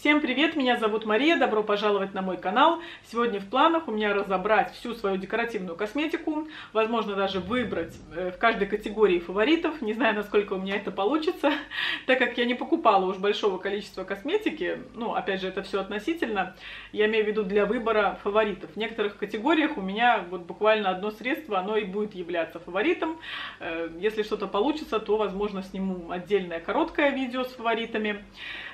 Всем привет, меня зовут Мария, добро пожаловать на мой канал. Сегодня в планах у меня разобрать всю свою декоративную косметику, возможно даже выбрать э, в каждой категории фаворитов, не знаю, насколько у меня это получится, так как я не покупала уж большого количества косметики, ну, опять же, это все относительно, я имею в виду для выбора фаворитов. В некоторых категориях у меня вот буквально одно средство, оно и будет являться фаворитом. Э, если что-то получится, то, возможно, сниму отдельное короткое видео с фаворитами.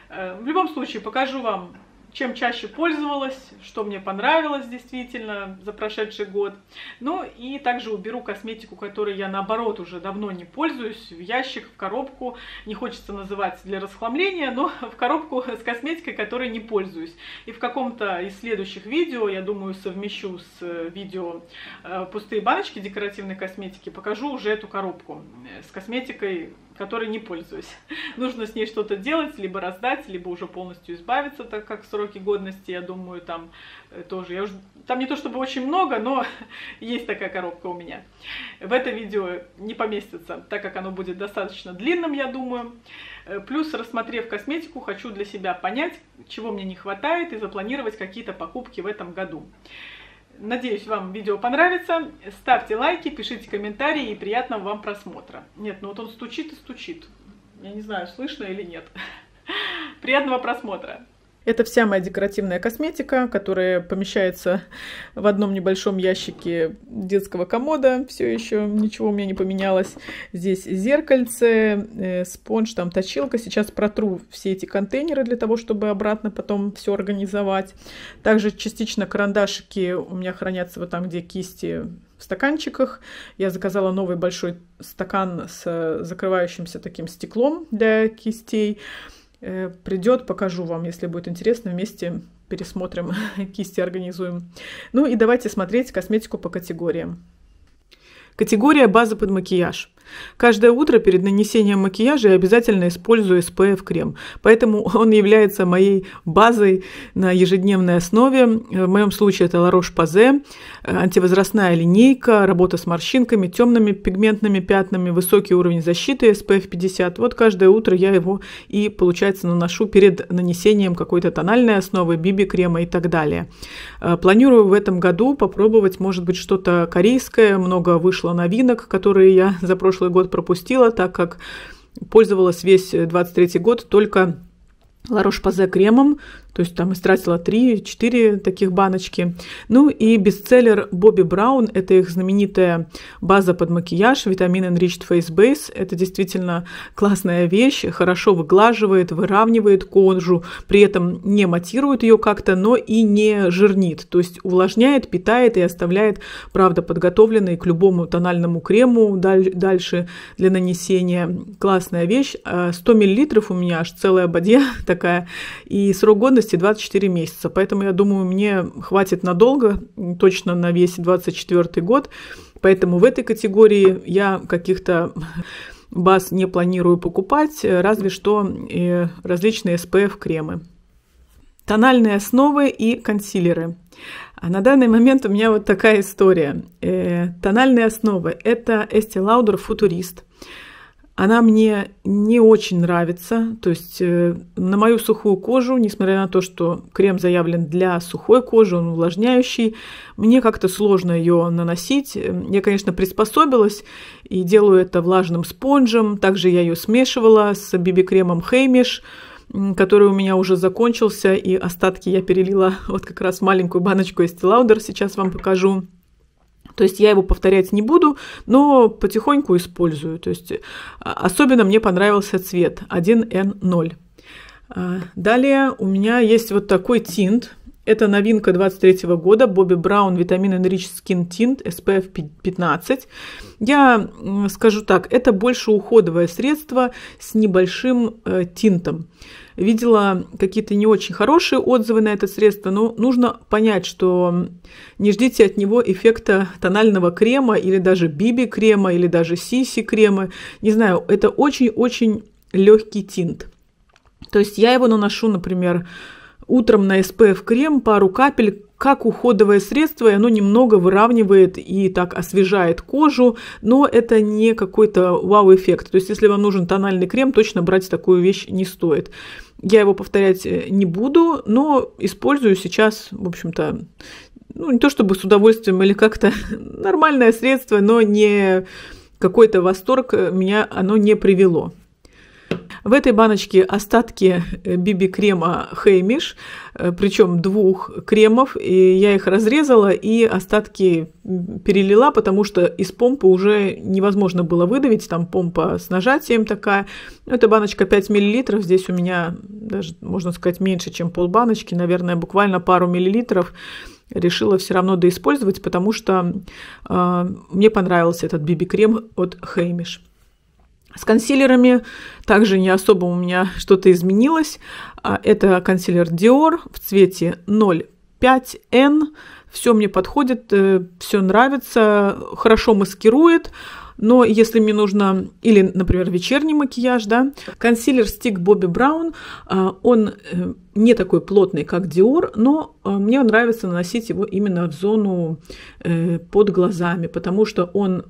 Э, в любом случае, покажу вам, чем чаще пользовалась, что мне понравилось действительно за прошедший год. Ну и также уберу косметику, которой я наоборот уже давно не пользуюсь, в ящик, в коробку. Не хочется называть для расхламления, но в коробку с косметикой, которой не пользуюсь. И в каком-то из следующих видео, я думаю, совмещу с э, видео э, «Пустые баночки декоративной косметики», покажу уже эту коробку с косметикой, которой не пользуюсь. Нужно с ней что-то делать, либо раздать, либо уже полностью избавиться, так как сроки годности, я думаю, там э, тоже. Я уже... Там не то чтобы очень много, но есть такая коробка у меня. В это видео не поместится, так как оно будет достаточно длинным, я думаю. Э, плюс, рассмотрев косметику, хочу для себя понять, чего мне не хватает, и запланировать какие-то покупки в этом году. Надеюсь, вам видео понравится. Ставьте лайки, пишите комментарии и приятного вам просмотра. Нет, ну вот он стучит и стучит. Я не знаю, слышно или нет. Приятного просмотра! Это вся моя декоративная косметика, которая помещается в одном небольшом ящике детского комода. Все еще ничего у меня не поменялось. Здесь зеркальце, э, спонж, там точилка. Сейчас протру все эти контейнеры для того, чтобы обратно потом все организовать. Также частично карандашики у меня хранятся вот там, где кисти в стаканчиках. Я заказала новый большой стакан с закрывающимся таким стеклом для кистей. Э, придет, покажу вам, если будет интересно, вместе пересмотрим, кисти организуем. Ну и давайте смотреть косметику по категориям. Категория база под макияж. Каждое утро перед нанесением макияжа я обязательно использую SPF-крем, поэтому он является моей базой на ежедневной основе. В моем случае это La Пазе, антивозрастная линейка, работа с морщинками, темными пигментными пятнами, высокий уровень защиты SPF 50. Вот каждое утро я его и, получается, наношу перед нанесением какой-то тональной основы, биби-крема и так далее. Э, планирую в этом году попробовать, может быть, что-то корейское, много вышло новинок, которые я за прошлый прошлый год пропустила, так как пользовалась весь 23 год только Ларош-Пазе кремом то есть там истратила 3-4 таких баночки. Ну и бестселлер Бобби Браун, это их знаменитая база под макияж, Vitamin Enriched Face Base. Это действительно классная вещь, хорошо выглаживает, выравнивает кожу, при этом не матирует ее как-то, но и не жирнит. То есть увлажняет, питает и оставляет, правда, подготовленный к любому тональному крему дальше для нанесения. Классная вещь. 100 а мл у меня аж целая бадья такая. И срок годности молодости 24 месяца. Поэтому, я думаю, мне хватит надолго, точно на весь 24 год. Поэтому в этой категории я каких-то баз не планирую покупать, разве что э, различные SPF-кремы. Тональные основы и консилеры. А на данный момент у меня вот такая история. Э, тональные основы – это Estee Lauder Futurist – она мне не очень нравится, то есть э, на мою сухую кожу, несмотря на то, что крем заявлен для сухой кожи, он увлажняющий, мне как-то сложно ее наносить. Э, я, конечно, приспособилась и делаю это влажным спонжем, также я ее смешивала с биби-кремом Хеймиш, который у меня уже закончился, и остатки я перелила вот как раз в маленькую баночку из Lauder, сейчас вам покажу. То есть я его повторять не буду, но потихоньку использую. То есть а, особенно мне понравился цвет 1N0. А, далее у меня есть вот такой тинт. Это новинка 23 года Bobbi Brown Vitamin Enriched Skin Tint SPF 15. Я скажу так, это больше уходовое средство с небольшим э, тинтом видела какие-то не очень хорошие отзывы на это средство, но нужно понять, что не ждите от него эффекта тонального крема или даже биби-крема или даже сиси-крема. Не знаю, это очень-очень легкий тинт. То есть я его наношу, например, утром на SPF крем пару капель, как уходовое средство, и оно немного выравнивает и так освежает кожу, но это не какой-то вау-эффект. То есть, если вам нужен тональный крем, точно брать такую вещь не стоит. Я его повторять э, не буду, но использую сейчас, в общем-то, ну, не то чтобы с удовольствием или как-то нормальное средство, но не какой-то восторг э, меня оно не привело. В этой баночке остатки э, биби-крема Хеймиш, э, причем двух кремов, и я их разрезала и остатки перелила, потому что из помпы уже невозможно было выдавить, там помпа с нажатием такая. Эта баночка 5 мл, здесь у меня даже, можно сказать, меньше, чем полбаночки, наверное, буквально пару миллилитров решила все равно доиспользовать, потому что э, мне понравился этот биби-крем от Хеймиш. С консилерами также не особо у меня что-то изменилось. А, это консилер Dior в цвете 05N. Все мне подходит, э, все нравится, хорошо маскирует. Но если мне нужно, или, например, вечерний макияж, да, консилер стик Бобби Brown а, он э, не такой плотный, как Dior, но э, мне нравится наносить его именно в зону под глазами, потому что он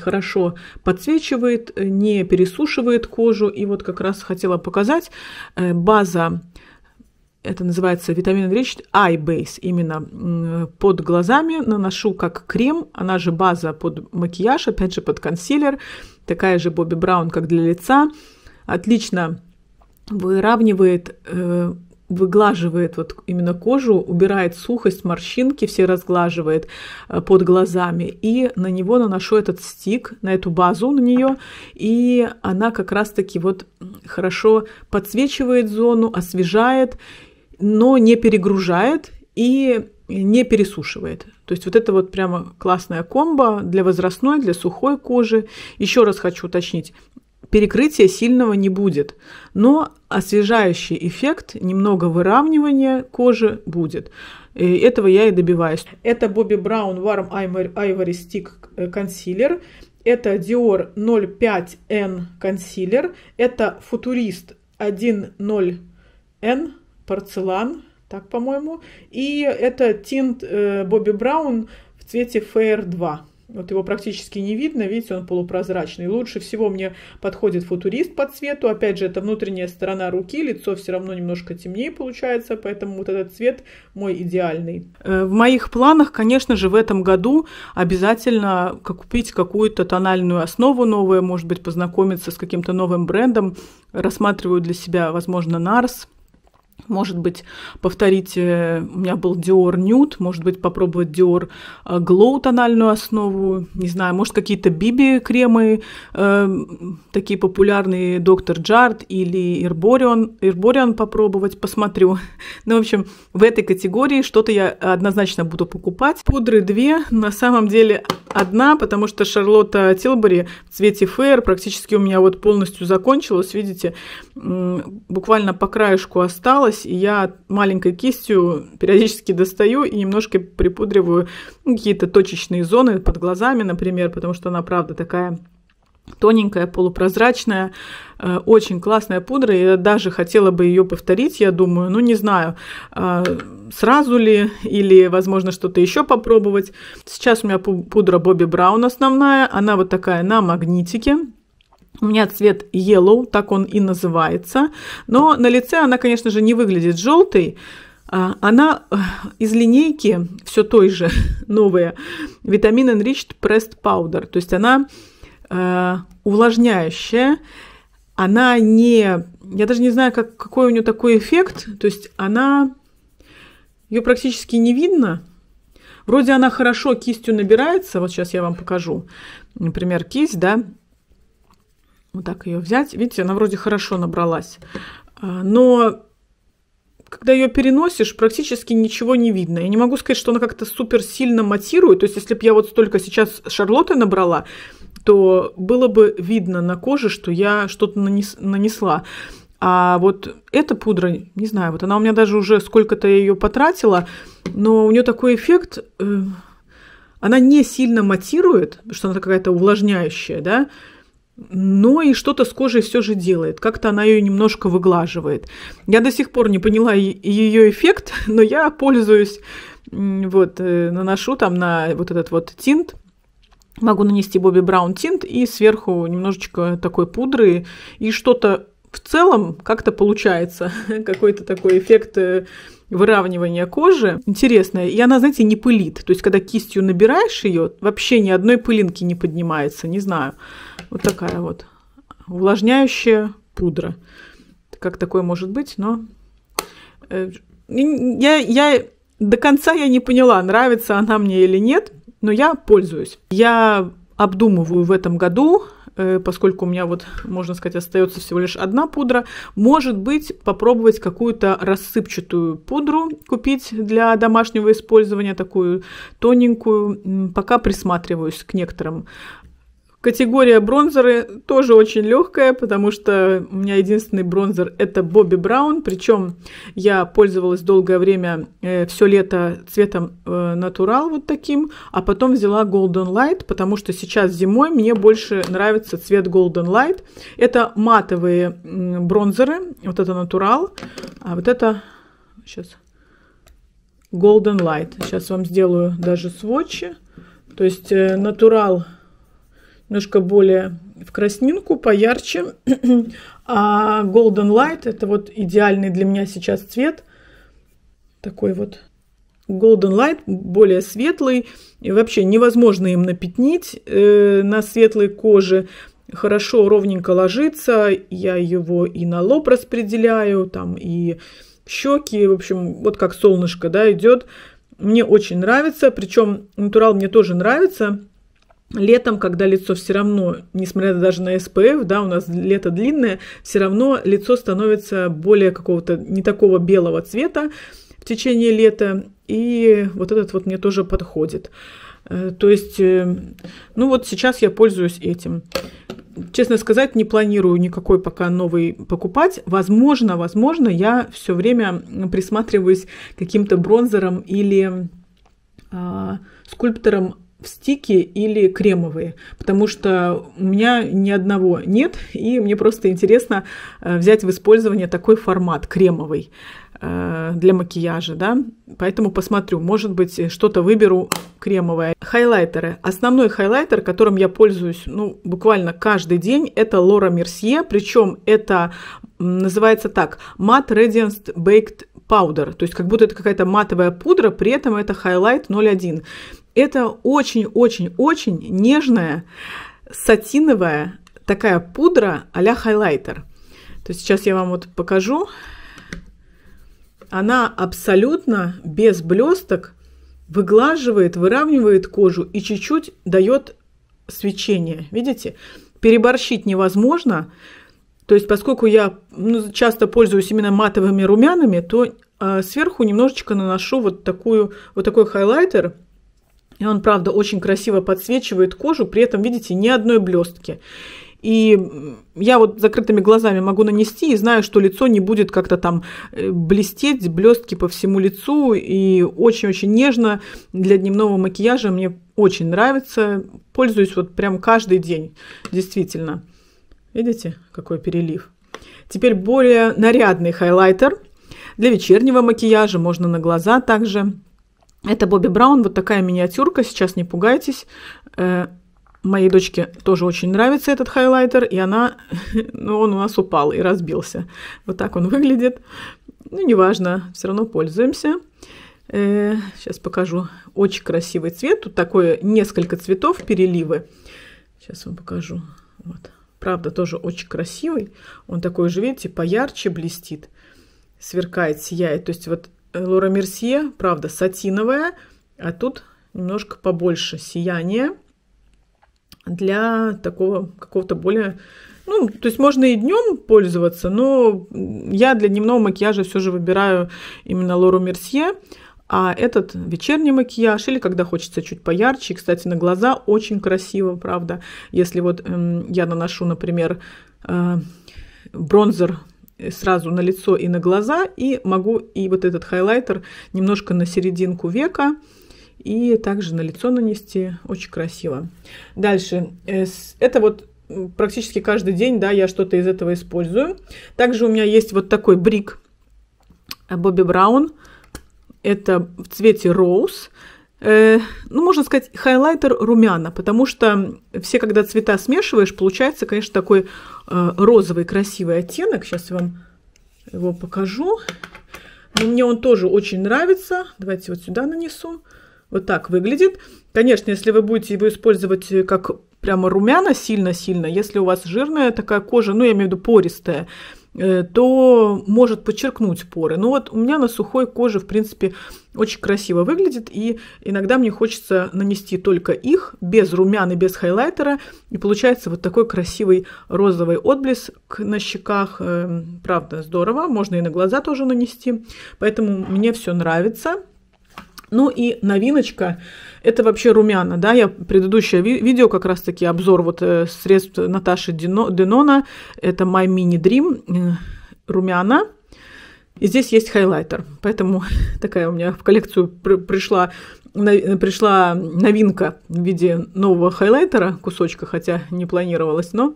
хорошо подсвечивает, э, не пересушивает кожу. И вот как раз хотела показать э, база, это называется витамин речь Eye Base, именно под глазами наношу как крем, она же база под макияж, опять же под консилер, такая же Бобби Браун, как для лица. Отлично выравнивает э, выглаживает вот именно кожу, убирает сухость, морщинки, все разглаживает э, под глазами. И на него наношу этот стик, на эту базу на нее, и она как раз-таки вот хорошо подсвечивает зону, освежает, но не перегружает и не пересушивает. То есть вот это вот прямо классная комба для возрастной, для сухой кожи. Еще раз хочу уточнить, перекрытия сильного не будет, но освежающий эффект, немного выравнивания кожи будет. И этого я и добиваюсь. Это Bobbi Brown Warm Ivory Stick э, Concealer, Это Dior 05N Concealer, Это Futurist 1.0N Porcelain, так, по-моему. И это тинт Bobbi э, Brown в цвете Fair 2. Вот его практически не видно, видите, он полупрозрачный. Лучше всего мне подходит футурист по цвету. Опять же, это внутренняя сторона руки, лицо все равно немножко темнее получается, поэтому вот этот цвет мой идеальный. Э, в моих планах, конечно же, в этом году обязательно купить какую-то тональную основу новую, может быть, познакомиться с каким-то новым брендом. Рассматриваю для себя, возможно, Нарс, может быть, повторить, э, у меня был Dior Nude, может быть, попробовать Dior э, Glow тональную основу, не знаю, может, какие-то Биби кремы, э, такие популярные Доктор Джард или Ирборион, Ирборион попробовать, посмотрю. Ну, в общем, в этой категории что-то я однозначно буду покупать. Пудры две, на самом деле одна, потому что Шарлотта Тилбери в цвете Fair практически у меня вот полностью закончилась, видите, буквально по краешку осталось, размялась, и я маленькой кистью периодически достаю и немножко припудриваю ну, какие-то точечные зоны под глазами, например, потому что она, правда, такая тоненькая, полупрозрачная, э, очень классная пудра. Я даже хотела бы ее повторить, я думаю, ну не знаю, э, сразу ли или, возможно, что-то еще попробовать. Сейчас у меня пудра Бобби Браун основная, она вот такая на магнитике. У меня цвет yellow, так он и называется. Но на лице она, конечно же, не выглядит желтой. А, она э, из линейки все той же новая Vitamin Enriched Pressed Powder. То есть она э, увлажняющая. Она не... Я даже не знаю, как, какой у нее такой эффект. То есть она... Ее практически не видно. Вроде она хорошо кистью набирается. Вот сейчас я вам покажу. Например, кисть, да, вот так ее взять. Видите, она вроде хорошо набралась. А, но когда ее переносишь, практически ничего не видно. Я не могу сказать, что она как-то супер сильно матирует. То есть, если бы я вот столько сейчас шарлоты набрала, то было бы видно на коже, что я что-то нанес, нанесла. А вот эта пудра, не знаю, вот она у меня даже уже сколько-то ее потратила, но у нее такой эффект, э, она не сильно матирует, что она какая-то увлажняющая, да, но ну и что-то с кожей все же делает. Как-то она ее немножко выглаживает. Я до сих пор не поняла ее эффект, но я пользуюсь, вот, э, наношу там на вот этот вот тинт, могу нанести Бобби Браун тинт и сверху немножечко такой пудры и что-то в целом как-то получается какой-то такой эффект э, выравнивания кожи. Интересно, и она, знаете, не пылит. То есть, когда кистью набираешь ее, вообще ни одной пылинки не поднимается, не знаю. Вот такая вот. Увлажняющая пудра. Как такое может быть, но... Э, я, я до конца я не поняла, нравится она мне или нет, но я пользуюсь. Я обдумываю в этом году, э, поскольку у меня вот, можно сказать, остается всего лишь одна пудра, может быть, попробовать какую-то рассыпчатую пудру купить для домашнего использования, такую тоненькую. Пока присматриваюсь к некоторым Категория бронзеры тоже очень легкая, потому что у меня единственный бронзер это Бобби Браун, причем я пользовалась долгое время, э, все лето цветом э, вот таким, а потом взяла Golden Light, потому что сейчас зимой мне больше нравится цвет Golden Light. Это матовые э, бронзеры, вот это натурал, а вот это сейчас Golden Light. Сейчас вам сделаю даже сводчи, то есть э, натурал... Natural немножко более в краснинку, поярче. а Golden Light это вот идеальный для меня сейчас цвет. Такой вот Golden Light более светлый. И вообще невозможно им напятнить э, на светлой коже. Хорошо, ровненько ложится. Я его и на лоб распределяю, там и щеки. В общем, вот как солнышко да, идет. Мне очень нравится. Причем натурал мне тоже нравится летом, когда лицо все равно, несмотря даже на SPF, да, у нас лето длинное, все равно лицо становится более какого-то не такого белого цвета в течение лета, и вот этот вот мне тоже подходит. Э, то есть, э, ну вот сейчас я пользуюсь этим. Честно сказать, не планирую никакой пока новый покупать. Возможно, возможно, я все время присматриваюсь каким-то бронзером или а, скульптором в стики или кремовые, потому что у меня ни одного нет, и мне просто интересно э, взять в использование такой формат кремовый э, для макияжа, да, поэтому посмотрю, может быть, что-то выберу кремовое. Хайлайтеры. Основной хайлайтер, которым я пользуюсь, ну, буквально каждый день, это Лора Мерсье, причем это называется так, Matte Radiance Baked Powder, то есть как будто это какая-то матовая пудра, при этом это хайлайт 01. Это очень-очень-очень нежная сатиновая такая пудра а-ля хайлайтер. То есть сейчас я вам вот покажу. Она абсолютно без блесток выглаживает, выравнивает кожу и чуть-чуть дает свечение. Видите? Переборщить невозможно. То есть, поскольку я ну, часто пользуюсь именно матовыми румянами, то а, сверху немножечко наношу вот, такую, вот такой хайлайтер и он, правда, очень красиво подсвечивает кожу, при этом, видите, ни одной блестки. И я вот закрытыми глазами могу нанести и знаю, что лицо не будет как-то там э, блестеть, блестки по всему лицу. И очень-очень нежно для дневного макияжа мне очень нравится. Пользуюсь вот прям каждый день, действительно. Видите, какой перелив. Теперь более нарядный хайлайтер. Для вечернего макияжа можно на глаза также. Это Бобби Браун, вот такая миниатюрка, сейчас не пугайтесь. Э, моей дочке тоже очень нравится этот хайлайтер, и она, ну, он у нас упал и разбился. Вот так он выглядит. Ну, неважно, все равно пользуемся. Сейчас э, покажу. Очень красивый цвет. Тут такое несколько цветов, переливы. Сейчас вам покажу. Вот. Правда, тоже очень красивый. Он такой же, видите, поярче блестит, сверкает, сияет. То есть вот Лора Мерсье, правда, сатиновая, а тут немножко побольше сияния для такого какого-то более... Ну, то есть можно и днем пользоваться, но я для дневного макияжа все же выбираю именно Лору Мерсье, а этот вечерний макияж или когда хочется чуть поярче. кстати, на глаза очень красиво, правда. Если вот эм, я наношу, например, э, бронзер сразу на лицо и на глаза, и могу и вот этот хайлайтер немножко на серединку века, и также на лицо нанести. Очень красиво. Дальше. Э, это вот практически каждый день, да, я что-то из этого использую. Также у меня есть вот такой брик э, Бобби Браун. Это в цвете Rose э, ну, можно сказать, хайлайтер румяна, потому что все, когда цвета смешиваешь, получается, конечно, такой э, розовый красивый оттенок. Сейчас я вам его покажу. Но мне он тоже очень нравится. Давайте вот сюда нанесу. Вот так выглядит. Конечно, если вы будете его использовать э, как прямо румяна сильно-сильно, если у вас жирная такая кожа, ну, я имею в виду пористая, Э, то может подчеркнуть поры. Но вот у меня на сухой коже, в принципе, очень красиво выглядит, и иногда мне хочется нанести только их, без румян и без хайлайтера, и получается вот такой красивый розовый отблеск на щеках. Эм, правда, здорово, можно и на глаза тоже нанести, поэтому мне все нравится. Ну и новиночка – это вообще румяна, да, я предыдущее ви- видео как раз-таки обзор вот э, средств Наташи Дино- Денона, это My Mini Dream, э, румяна, и здесь есть хайлайтер, поэтому такая у меня в коллекцию при- пришла на, пришла новинка в виде нового хайлайтера, кусочка, хотя не планировалось, но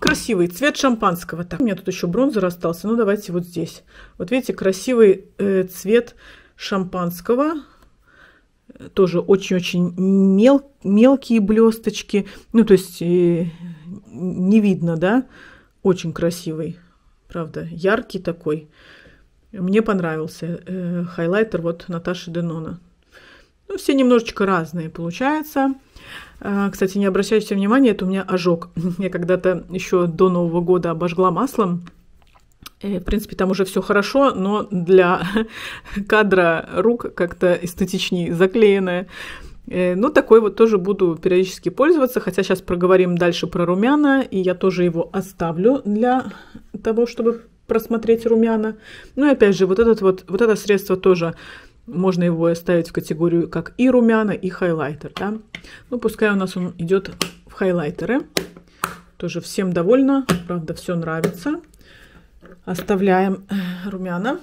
красивый цвет шампанского. Так, у меня тут еще бронзер остался, ну давайте вот здесь. Вот видите, красивый э, цвет шампанского. Тоже очень-очень мел, мелкие блесточки. Ну, то есть э, не видно, да? Очень красивый, правда, яркий такой. Мне понравился э, хайлайтер вот Наташи Денона. Ну, все немножечко разные получается. Э, а, кстати, не обращайте внимания, это у меня ожог. Я когда-то еще до Нового года обожгла маслом в принципе, там уже все хорошо, но для кадра рук как-то эстетичнее заклеенная. Э, ну, такой вот тоже буду периодически пользоваться, хотя сейчас проговорим дальше про румяна, и я тоже его оставлю для того, чтобы просмотреть румяна. Ну, и опять же, вот, этот вот, вот это средство тоже можно его оставить в категорию как и румяна, и хайлайтер. Да? Ну, пускай у нас он идет в хайлайтеры. Тоже всем довольна, правда, все нравится. Оставляем румяна.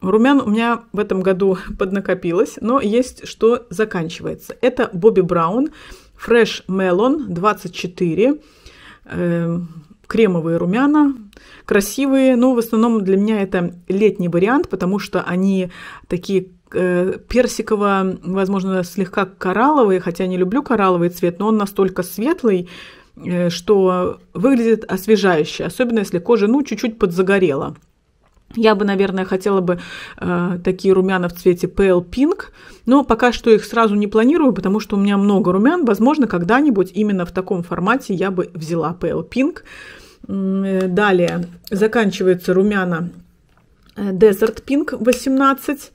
Румян у меня в этом году поднакопилось, но есть что заканчивается. Это Бобби Браун Fresh Melon 24. кремовые румяна, красивые, но в основном для меня это летний вариант, потому что они такие э, персиково, возможно, слегка коралловые, хотя не люблю коралловый цвет, но он настолько светлый, Э, что выглядит освежающе, особенно если кожа, ну, чуть-чуть подзагорела. Я бы, наверное, хотела бы э, такие румяна в цвете Pale Pink, но пока что их сразу не планирую, потому что у меня много румян. Возможно, когда-нибудь именно в таком формате я бы взяла Pale Pink. Э, далее заканчивается румяна э, Desert Pink 18.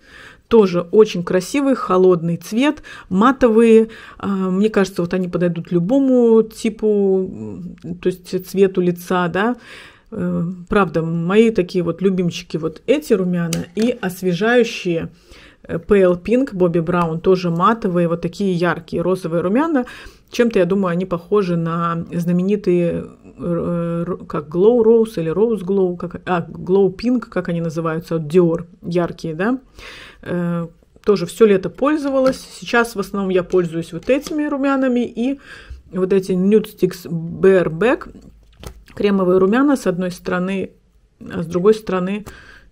Тоже очень красивый, холодный цвет, матовые. А, мне кажется, вот они подойдут любому типу, то есть цвету лица, да. Э, правда, мои такие вот любимчики вот эти румяна и освежающие э, Pale Pink, Бобби Браун, тоже матовые, вот такие яркие розовые румяна. Чем-то, я думаю, они похожи на знаменитые э, как Glow Rose или Rose Glow, как, а, Glow Pink, как они называются, от Dior, яркие, да. Э, тоже все лето пользовалась. Сейчас в основном я пользуюсь вот этими румянами и вот эти Nude Sticks Bare Кремовые румяна с одной стороны, а с другой стороны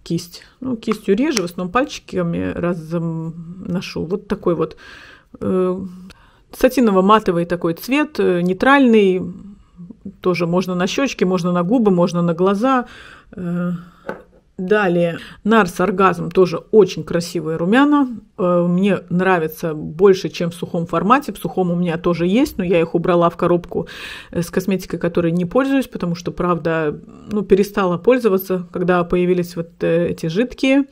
кисть. Ну, кистью реже, в основном пальчиками разношу. Вот такой вот э, сатиново-матовый такой цвет, э, нейтральный. Тоже можно на щечки, можно на губы, можно на глаза. Э, Далее, Нарс Оргазм тоже очень красивые румяна. Э, мне нравится больше, чем в сухом формате. В сухом у меня тоже есть, но я их убрала в коробку э, с косметикой, которой не пользуюсь, потому что, правда, ну, перестала пользоваться, когда появились вот э, эти жидкие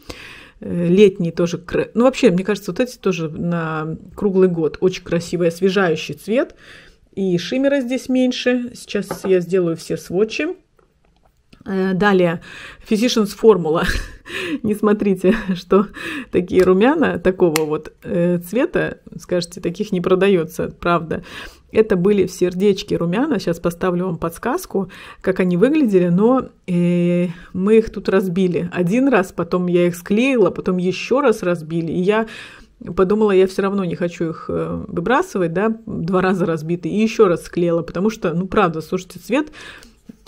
Летние тоже. Ну, вообще, мне кажется, вот эти тоже на круглый год. Очень красивый, освежающий цвет. И шиммера здесь меньше. Сейчас я сделаю все сводчи. Э, далее, Physicians формула. Не смотрите, что такие румяна такого вот э, цвета, скажете, таких не продается, правда. Это были в сердечке румяна, сейчас поставлю вам подсказку, как они выглядели, но э, мы их тут разбили один раз, потом я их склеила, потом еще раз разбили, и я подумала, я все равно не хочу их э, выбрасывать, да, два раза разбитые, и еще раз склеила, потому что, ну, правда, слушайте, цвет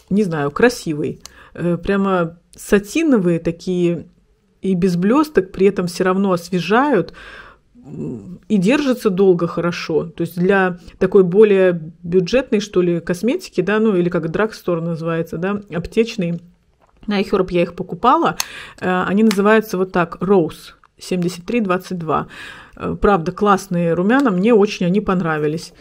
не знаю, красивый. Э, прямо сатиновые такие и без блесток, при этом все равно освежают и держится долго хорошо. То есть для такой более бюджетной, что ли, косметики, да, ну или как драгстор называется, да, аптечный, на iHerb я их покупала, э, они называются вот так, Rose 7322. Э, правда, классные румяна, мне очень они понравились.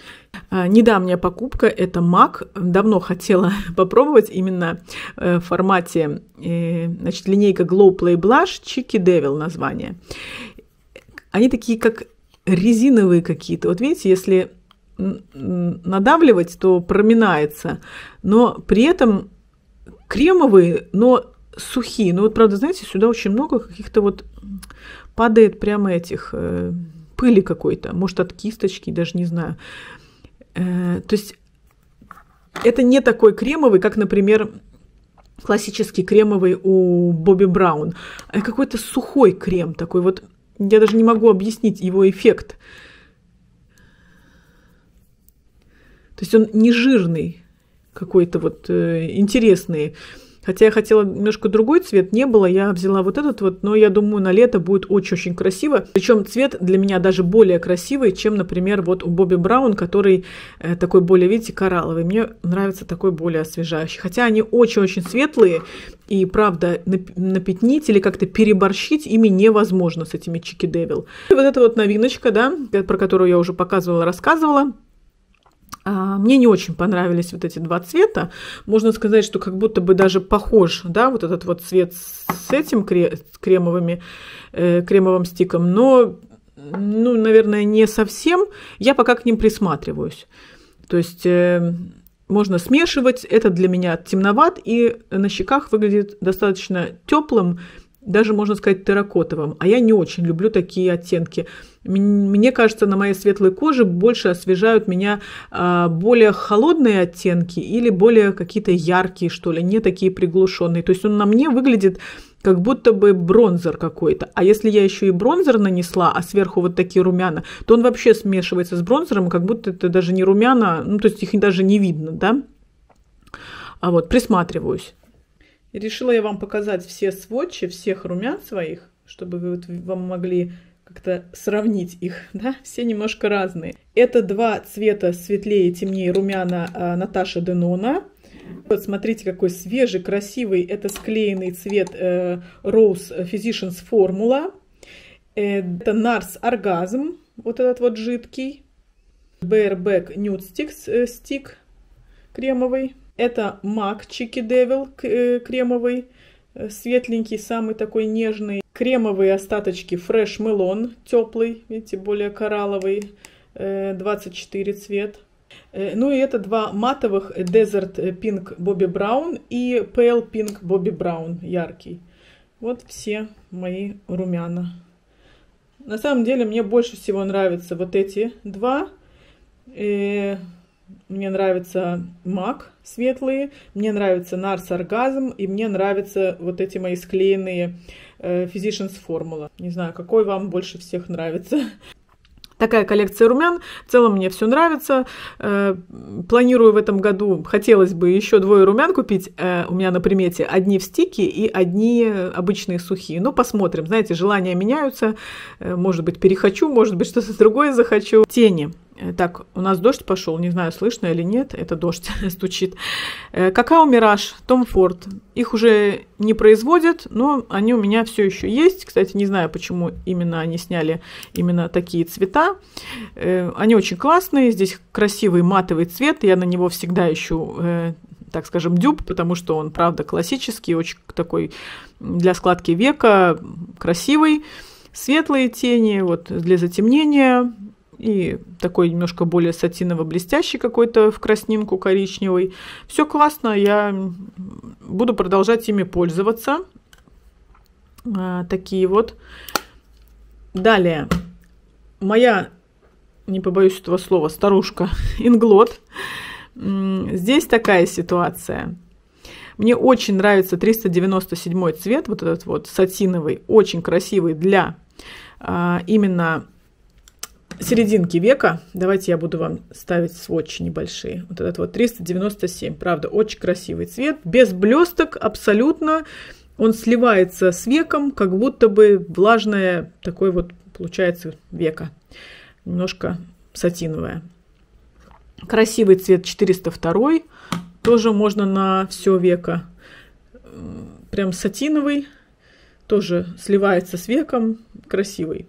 А, недавняя покупка — это Mac. Давно хотела попробовать именно э, в формате, э, значит, линейка Glow Play Blush, Chicky Devil название. Они такие, как резиновые какие-то. Вот видите, если надавливать, то проминается. Но при этом кремовые, но сухие. Но ну, вот, правда, знаете, сюда очень много каких-то вот падает прямо этих э, пыли какой-то, может, от кисточки, даже не знаю. Э, то есть это не такой кремовый, как, например, классический кремовый у Бобби Браун, а какой-то сухой крем такой. Вот я даже не могу объяснить его эффект. То есть он не жирный какой-то вот э, интересный. Хотя я хотела немножко другой цвет, не было, я взяла вот этот вот, но я думаю, на лето будет очень-очень красиво. Причем цвет для меня даже более красивый, чем, например, вот у Бобби Браун, который э, такой более, видите, коралловый. Мне нравится такой более освежающий. Хотя они очень-очень светлые, и правда, напятнить или как-то переборщить ими невозможно с этими Чики Девил. И вот эта вот новиночка, да, про которую я уже показывала, рассказывала. А, мне не очень понравились вот эти два цвета. Можно сказать, что как будто бы даже похож, да, вот этот вот цвет с этим кремовыми, э, кремовым стиком, но, ну, наверное, не совсем. Я пока к ним присматриваюсь. То есть э, можно смешивать. Этот для меня темноват и на щеках выглядит достаточно теплым даже, можно сказать, терракотовым. А я не очень люблю такие оттенки. Мне кажется, на моей светлой коже больше освежают меня а, более холодные оттенки или более какие-то яркие, что ли, не такие приглушенные. То есть он на мне выглядит как будто бы бронзер какой-то. А если я еще и бронзер нанесла, а сверху вот такие румяна, то он вообще смешивается с бронзером, как будто это даже не румяна, ну, то есть их даже не видно, да? А вот, присматриваюсь решила я вам показать все сводчи всех румян своих, чтобы вы вот вам могли как-то сравнить их, да, все немножко разные. Это два цвета светлее, темнее румяна а, Наташи Денона. Вот смотрите, какой свежий, красивый, это склеенный цвет э, Rose Physicians Formula. Э, это Nars Orgasm, вот этот вот жидкий. Bareback Nude э, Stick э, стик кремовый. Это мак Чики Девил э, кремовый, э, светленький, самый такой нежный. Кремовые остаточки Fresh Melon, теплый, видите, более коралловый, 24 э, цвет. Ну и это два матовых Desert Pink Bobby Brown и Pale Pink Bobby Brown, яркий. Вот все мои румяна. На самом деле мне больше всего нравятся вот эти два. Мне нравится мак светлые, мне нравится нарс оргазм и мне нравятся вот эти мои склеенные э, Physicians Formula. Не знаю, какой вам больше всех нравится. Такая коллекция румян. В целом мне все нравится. Э, планирую в этом году, хотелось бы еще двое румян купить. Э, у меня на примете одни в стике и одни обычные сухие. Но ну, посмотрим. Знаете, желания меняются. Э, может быть, перехочу, может быть, что-то другое захочу. Тени. Э, так, у нас дождь пошел, не знаю, слышно или нет, это дождь стучит. Э, Какао Мираж, Том Форд. Их уже не производят, но они у меня все еще есть. Кстати, не знаю, почему именно они сняли именно такие цвета. Э, они очень классные, здесь красивый матовый цвет, я на него всегда ищу так скажем, дюб, потому что он, правда, классический, очень такой для складки века красивый светлые тени, вот для затемнения, и такой немножко более сатиново-блестящий какой-то в краснинку коричневый. Все классно, я буду продолжать ими пользоваться. А, такие вот. Далее. Моя, не побоюсь этого слова, старушка Инглот. Здесь такая ситуация. Мне очень нравится 397 цвет, вот этот вот сатиновый, очень красивый для а, именно серединки века, давайте я буду вам ставить сводчи небольшие. Вот этот вот 397, правда, очень красивый цвет, без блесток абсолютно. Он сливается с веком, как будто бы влажное, такой вот получается века, немножко сатиновое. Красивый цвет 402, тоже можно на все века. Прям сатиновый, тоже сливается с веком, красивый.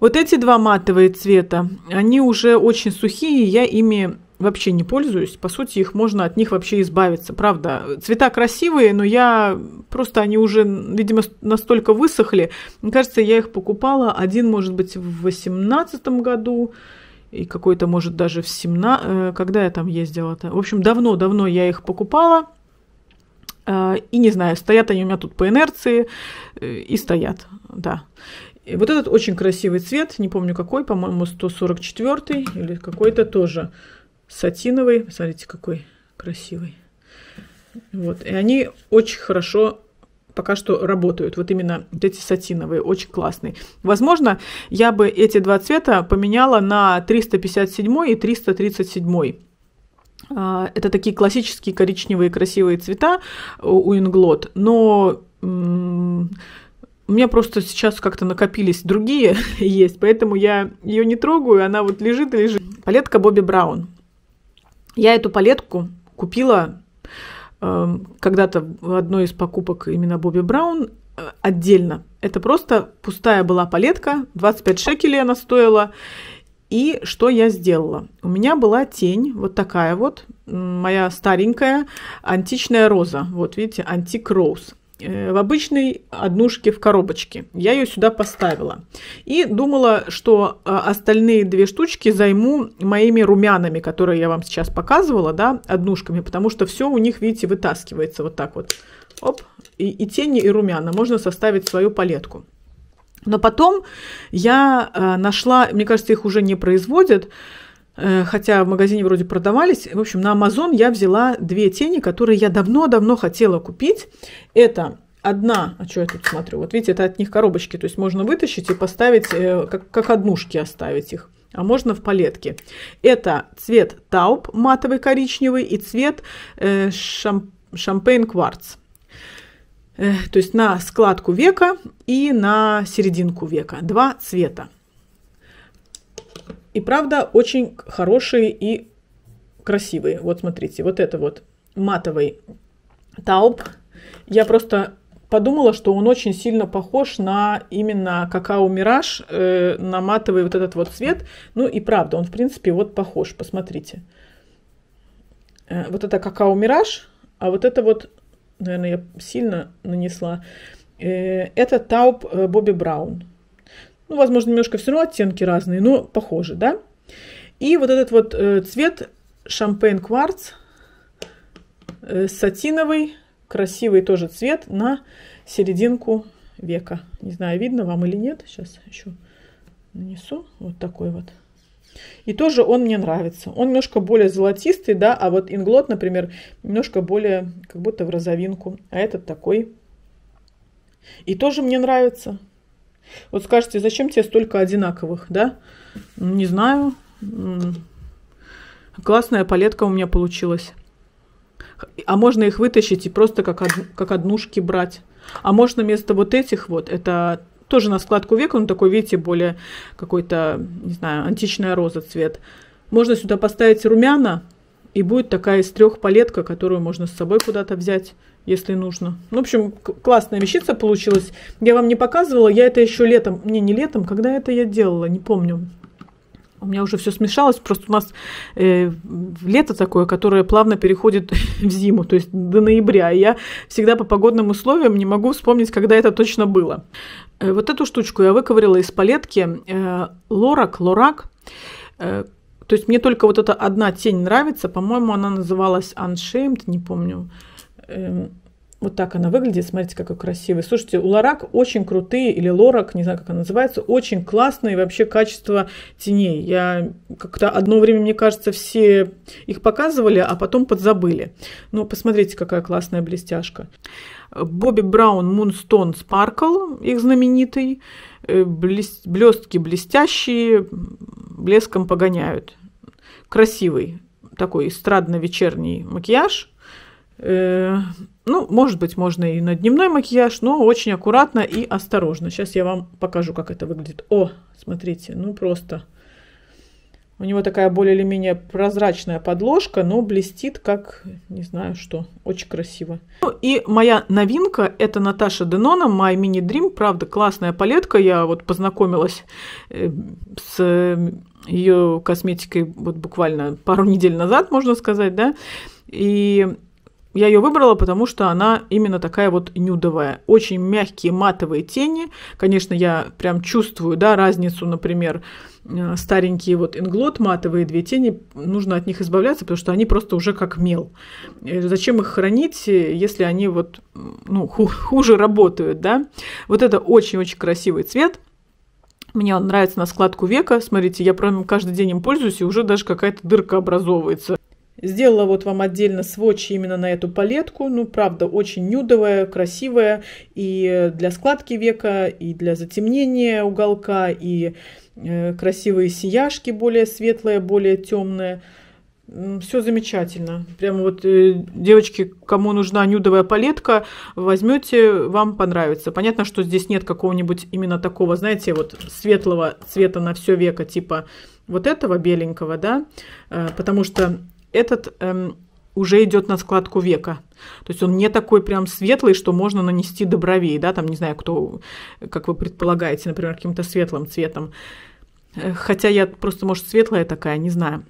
Вот эти два матовые цвета, они уже очень сухие, я ими вообще не пользуюсь. По сути, их можно от них вообще избавиться. Правда, цвета красивые, но я просто они уже, видимо, настолько высохли. Мне кажется, я их покупала один, может быть, в восемнадцатом году и какой-то, может, даже в 17... Э, когда я там ездила-то? В общем, давно-давно я их покупала. Э, и не знаю, стоят они у меня тут по инерции э, и стоят, да. И вот этот очень красивый цвет, не помню какой, по-моему, 144 или какой-то тоже сатиновый. Смотрите, какой красивый. Вот. И они очень хорошо пока что работают. Вот именно вот эти сатиновые, очень классные. Возможно, я бы эти два цвета поменяла на 357 и 337. А, это такие классические коричневые красивые цвета у Инглот, но у меня просто сейчас как-то накопились другие есть, поэтому я ее не трогаю, она вот лежит и лежит. Палетка Бобби Браун. Я эту палетку купила э, когда-то в одной из покупок именно Бобби Браун э, отдельно. Это просто пустая была палетка, 25 шекелей она стоила. И что я сделала? У меня была тень, вот такая вот, моя старенькая античная роза. Вот видите, антик роуз. Э, в обычной однушке в коробочке. Я ее сюда поставила. И думала, что э, остальные две штучки займу моими румянами, которые я вам сейчас показывала, да, однушками, потому что все у них, видите, вытаскивается вот так вот. Оп, и, и тени, и румяна. Можно составить свою палетку. Но потом я э, нашла, мне кажется, их уже не производят, Э, хотя в магазине вроде продавались. В общем, на Amazon я взяла две тени, которые я давно-давно хотела купить. Это одна, а что я тут смотрю, вот видите, это от них коробочки, то есть можно вытащить и поставить, э, как, как однушки оставить их, а можно в палетке. Это цвет тауп матовый коричневый и цвет э, шам, шампейн кварц. Э, то есть на складку века и на серединку века. Два цвета. И правда, очень хорошие и красивые. Вот смотрите, вот это вот матовый тауп. Я просто подумала, что он очень сильно похож на именно какао Мираж, э, на матовый вот этот вот цвет. Ну и правда, он в принципе вот похож, посмотрите. Э, вот это какао Мираж, а вот это вот, наверное, я сильно нанесла. Э, это тауп э, Бобби Браун. Ну, возможно, немножко все равно оттенки разные, но похожи, да? И вот этот вот э, цвет шампейн кварц, э, сатиновый, красивый тоже цвет на серединку века. Не знаю, видно вам или нет. Сейчас еще нанесу. Вот такой вот. И тоже он мне нравится. Он немножко более золотистый, да, а вот инглот, например, немножко более как будто в розовинку. А этот такой. И тоже мне нравится. Вот скажете, зачем тебе столько одинаковых, да? Не знаю. Классная палетка у меня получилась. А можно их вытащить и просто как, од... как однушки брать. А можно вместо вот этих вот, это тоже на складку века, он такой, видите, более какой-то, не знаю, античная роза цвет. Можно сюда поставить румяна, и будет такая из трех палетка, которую можно с собой куда-то взять если нужно. Ну, в общем, классная вещица получилась. Я вам не показывала, я это еще летом, не, не летом, когда это я делала, не помню. У меня уже все смешалось, просто у нас э, лето такое, которое плавно переходит в зиму, то есть до ноября. И я всегда по погодным условиям не могу вспомнить, когда это точно было. Э, вот эту штучку я выковырила из палетки э, Лорак, Лорак. Э, то есть мне только вот эта одна тень нравится. По-моему, она называлась Unshamed, не помню. Эм, вот так она выглядит. Смотрите, какой красивый. Слушайте, у Ларак очень крутые, или Лорак, не знаю, как она называется, очень классные вообще качество теней. Я как-то одно время, мне кажется, все их показывали, а потом подзабыли. Но ну, посмотрите, какая классная блестяшка. Бобби Браун Мунстон Спаркл, их знаменитый. Э, блестки блестящие, блеском погоняют. Красивый такой эстрадно-вечерний макияж. Э, ну, может быть, можно и на дневной макияж, но очень аккуратно и осторожно. Сейчас я вам покажу, как это выглядит. О, смотрите, ну просто. У него такая более или менее прозрачная подложка, но блестит как, не знаю что, очень красиво. Ну и моя новинка, это Наташа Денона, My Mini Dream, правда классная палетка, я вот познакомилась э, с э, ее косметикой вот буквально пару недель назад, можно сказать, да, и я ее выбрала, потому что она именно такая вот нюдовая. Очень мягкие матовые тени. Конечно, я прям чувствую, да, разницу, например, э, старенькие вот инглот, матовые две тени, нужно от них избавляться, потому что они просто уже как мел. Э, зачем их хранить, э, если они вот, ну, хуже работают, да? Вот это очень-очень красивый цвет. Мне он нравится на складку века. Смотрите, я прям каждый день им пользуюсь, и уже даже какая-то дырка образовывается. Сделала вот вам отдельно сводч именно на эту палетку. Ну, правда, очень нюдовая, красивая и для складки века, и для затемнения уголка, и э, красивые сияшки, более светлые, более темные. Все замечательно. Прямо вот, э, девочки, кому нужна нюдовая палетка, возьмете, вам понравится. Понятно, что здесь нет какого-нибудь именно такого, знаете, вот светлого цвета на все века, типа вот этого беленького, да, э, потому что этот эм, уже идет на складку века. То есть он не такой прям светлый, что можно нанести до бровей, да, там, не знаю, кто, как вы предполагаете, например, каким-то светлым цветом. Э, хотя я просто, может, светлая такая, не знаю.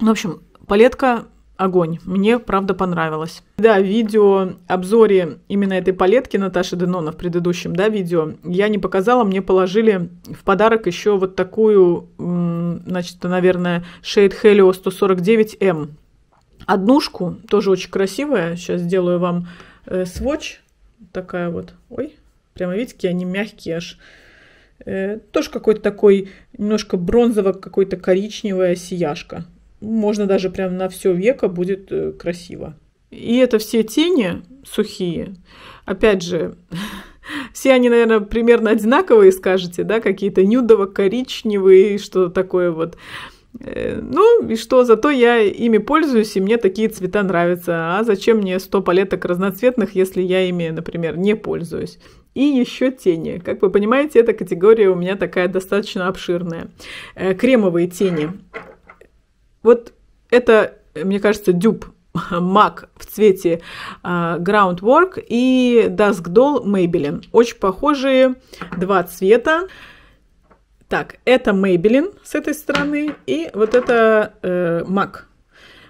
Ну, в общем, палетка Огонь. Мне, правда, понравилось. Да, видео обзоре именно этой палетки Наташи Денона в предыдущем, да, видео, я не показала, мне положили в подарок еще вот такую, значит, наверное, Shade Helio 149M. Эм. Однушку, тоже очень красивая. Сейчас сделаю вам э, swatch. Такая вот. Ой, прямо видите, они мягкие аж. Э, тоже какой-то такой немножко бронзово, какой-то коричневая сияшка можно даже прям на все веко будет э, красиво. И это все тени сухие. Опять же, все они, наверное, примерно одинаковые, скажете, да, какие-то нюдово-коричневые, что такое вот. Э, ну и что, зато я ими пользуюсь, и мне такие цвета нравятся. А зачем мне 100 палеток разноцветных, если я ими, например, не пользуюсь? И еще тени. Как вы понимаете, эта категория у меня такая достаточно обширная. Э, кремовые тени. Вот это, мне кажется, дюб мак в цвете а, Groundwork и Dusk Doll Maybelline. Очень похожие два цвета. Так, это Maybelline с этой стороны и вот это э,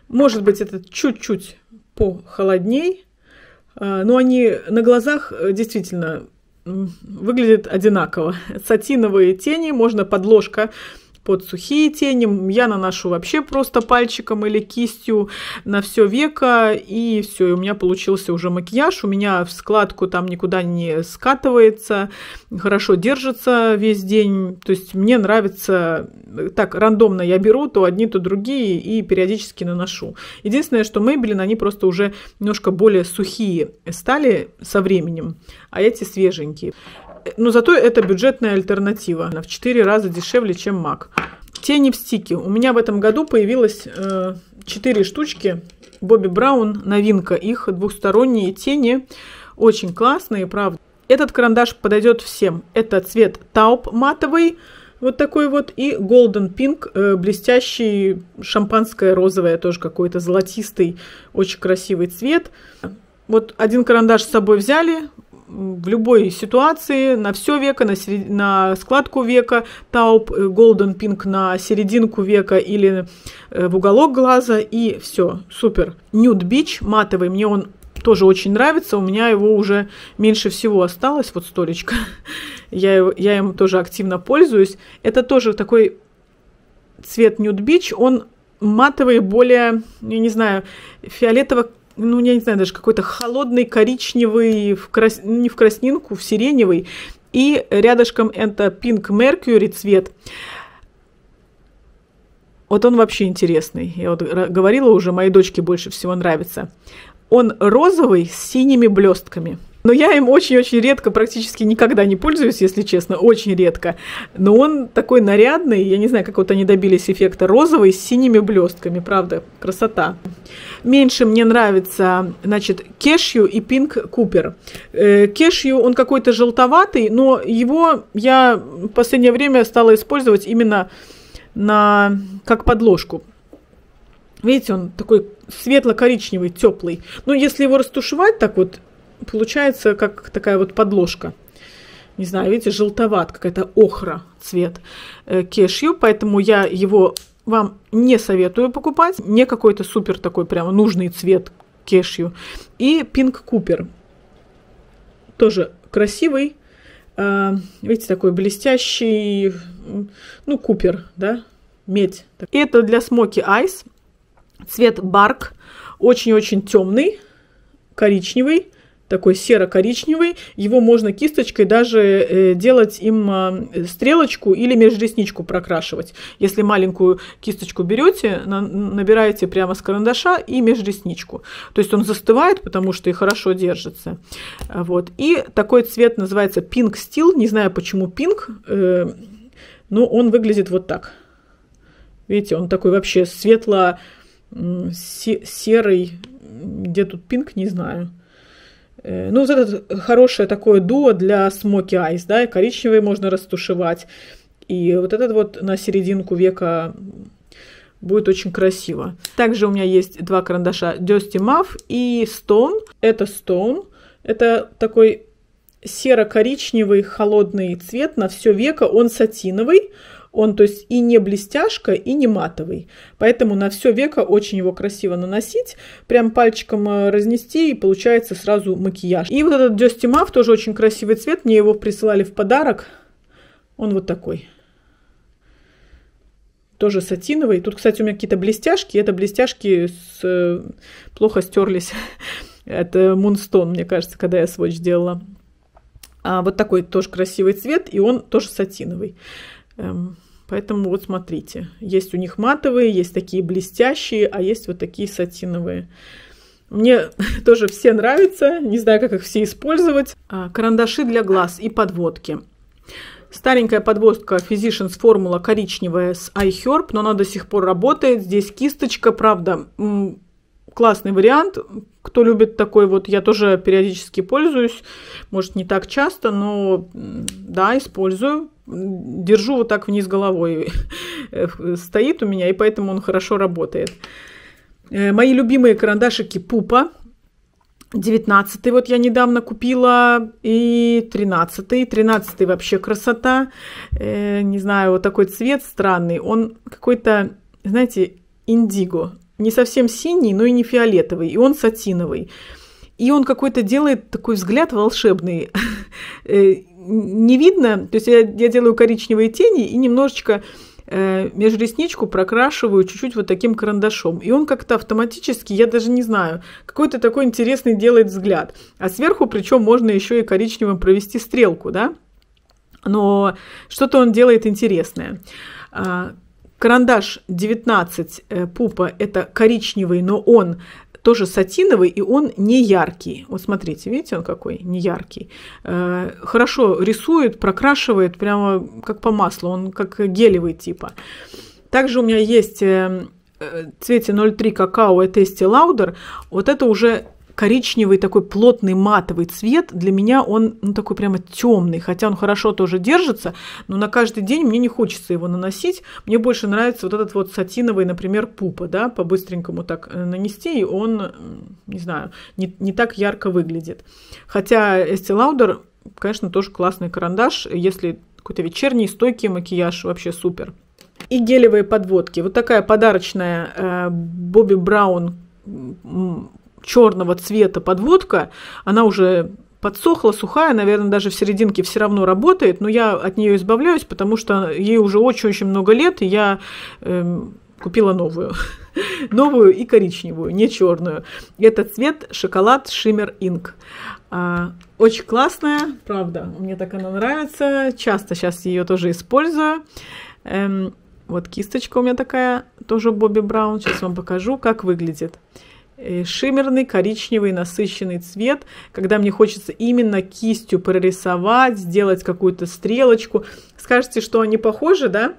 Может быть, это чуть-чуть похолодней, э, но они на глазах э, действительно выглядят одинаково. Сатиновые тени, можно подложка под сухие тени. Я наношу вообще просто пальчиком или кистью на все веко, и все, у меня получился уже макияж. У меня в складку там никуда не скатывается, хорошо держится весь день. То есть мне нравится, э, так, рандомно я беру то одни, то другие, и периодически наношу. Единственное, что Maybelline, они просто уже немножко более сухие стали со временем, а эти свеженькие но зато это бюджетная альтернатива. Она в 4 раза дешевле, чем MAC. Тени в стике. У меня в этом году появилось э, 4 штучки. Бобби Браун, новинка их, двухсторонние тени. Очень классные, правда. Этот карандаш подойдет всем. Это цвет тауп матовый, вот такой вот, и Golden Pink, э, блестящий, шампанское розовое, тоже какой-то золотистый, очень красивый цвет. Вот один карандаш с собой взяли, в любой ситуации, на все века, на, серед... на складку века, тауп, голден э, pink на серединку века или э, в уголок глаза, и все, супер. нюд бич матовый, мне он тоже очень нравится, у меня его уже меньше всего осталось, вот столечко, я, его, я им тоже активно пользуюсь. Это тоже такой цвет нюд бич он матовый, более, я не знаю, фиолетово ну, я не знаю, даже какой-то холодный, коричневый, в крас... Ну, не в краснинку, в сиреневый. И рядышком это Pink Mercury цвет. Вот он вообще интересный. Я вот говорила уже, моей дочке больше всего нравится. Он розовый с синими блестками. Но я им очень-очень редко, практически никогда не пользуюсь, если честно, очень редко. Но он такой нарядный, я не знаю, как вот они добились эффекта розовый с синими блестками, правда, красота. Меньше мне нравится, значит, кешью и пинг купер. Э, кешью он какой-то желтоватый, но его я в последнее время стала использовать именно на, как подложку. Видите, он такой светло-коричневый, теплый. Но если его растушевать так вот получается как такая вот подложка. Не знаю, видите, желтоват, какая-то охра цвет э, кешью, поэтому я его вам не советую покупать. Не какой-то супер такой прямо нужный цвет кешью. И Пинк Купер. Тоже красивый, э, видите, такой блестящий, ну, купер, да, медь. И это для Smoky айс, цвет барк, очень-очень темный, коричневый, такой серо-коричневый. Его можно кисточкой даже э, делать им а, стрелочку или межресничку прокрашивать. Если маленькую кисточку берете, набираете прямо с карандаша и межресничку. То есть он застывает, потому что и хорошо держится. Вот. И такой цвет называется Pink Steel. Не знаю, почему Pink, э, но он выглядит вот так. Видите, он такой вообще светло-серый. Где тут пинг, не знаю. Э, ну, вот это э, хорошее такое дуо для смоки айс, да, и коричневый можно растушевать. И вот этот вот на серединку века будет очень красиво. Также у меня есть два карандаша Dusty Muff и Stone. Это Stone. Это такой серо-коричневый холодный цвет на все веко. Он сатиновый. Он, то есть, и не блестяшка, и не матовый. Поэтому на все веко очень его красиво наносить, прям пальчиком э, разнести, и получается сразу макияж. И вот этот Dusty Muff тоже очень красивый цвет, мне его присылали в подарок. Он вот такой тоже сатиновый. Тут, кстати, у меня какие-то блестяшки. Это блестяшки с... Э, плохо стерлись. Это Мунстон, мне кажется, когда я сводч делала. А вот такой тоже красивый цвет, и он тоже сатиновый. Эм... Поэтому вот смотрите, есть у них матовые, есть такие блестящие, а есть вот такие сатиновые. Мне тоже все нравятся, не знаю, как их все использовать. А, карандаши для глаз и подводки. Старенькая подводка Physicians Formula коричневая с iHerb, но она до сих пор работает. Здесь кисточка, правда, классный вариант. Кто любит такой вот, я тоже периодически пользуюсь. Может, не так часто, но да, использую держу вот так вниз головой, э, стоит у меня, и поэтому он хорошо работает. Э, мои любимые карандашики Пупа. 19 вот я недавно купила, и 13 -й. 13 -й вообще красота. Э, не знаю, вот такой цвет странный. Он какой-то, знаете, индиго. Не совсем синий, но и не фиолетовый. И он сатиновый. И он какой-то делает такой взгляд волшебный не видно, то есть я, я делаю коричневые тени и немножечко э, межресничку прокрашиваю чуть-чуть вот таким карандашом. И он как-то автоматически, я даже не знаю, какой-то такой интересный делает взгляд. А сверху причем можно еще и коричневым провести стрелку, да? Но что-то он делает интересное. А, карандаш 19 э, пупа это коричневый, но он тоже сатиновый, и он не яркий. Вот смотрите, видите, он какой не яркий. Э, хорошо рисует, прокрашивает прямо как по маслу, он как гелевый типа. Также у меня есть э, э, цвете 0,3 какао и тести лаудер, вот это уже коричневый такой плотный матовый цвет. Для меня он ну, такой прямо темный, хотя он хорошо тоже держится, но на каждый день мне не хочется его наносить. Мне больше нравится вот этот вот сатиновый, например, пупа, да, по-быстренькому так э, нанести, и он, не знаю, не, не так ярко выглядит. Хотя Estee Lauder, конечно, тоже классный карандаш, если какой-то вечерний стойкий макияж, вообще супер. И гелевые подводки. Вот такая подарочная э, Бобби Brown черного цвета подводка, она уже подсохла, сухая, наверное, даже в серединке все равно работает, но я от нее избавляюсь, потому что ей уже очень-очень много лет, и я э, купила новую. новую и коричневую, не черную. Это цвет шоколад Shimmer Ink. А, очень классная, правда, мне так она нравится. Часто сейчас ее тоже использую. Эм, вот кисточка у меня такая, тоже Бобби Браун. Сейчас вам покажу, как выглядит. Э, шиммерный, коричневый, насыщенный цвет, когда мне хочется именно кистью прорисовать, сделать какую-то стрелочку. Скажете, что они похожи, да?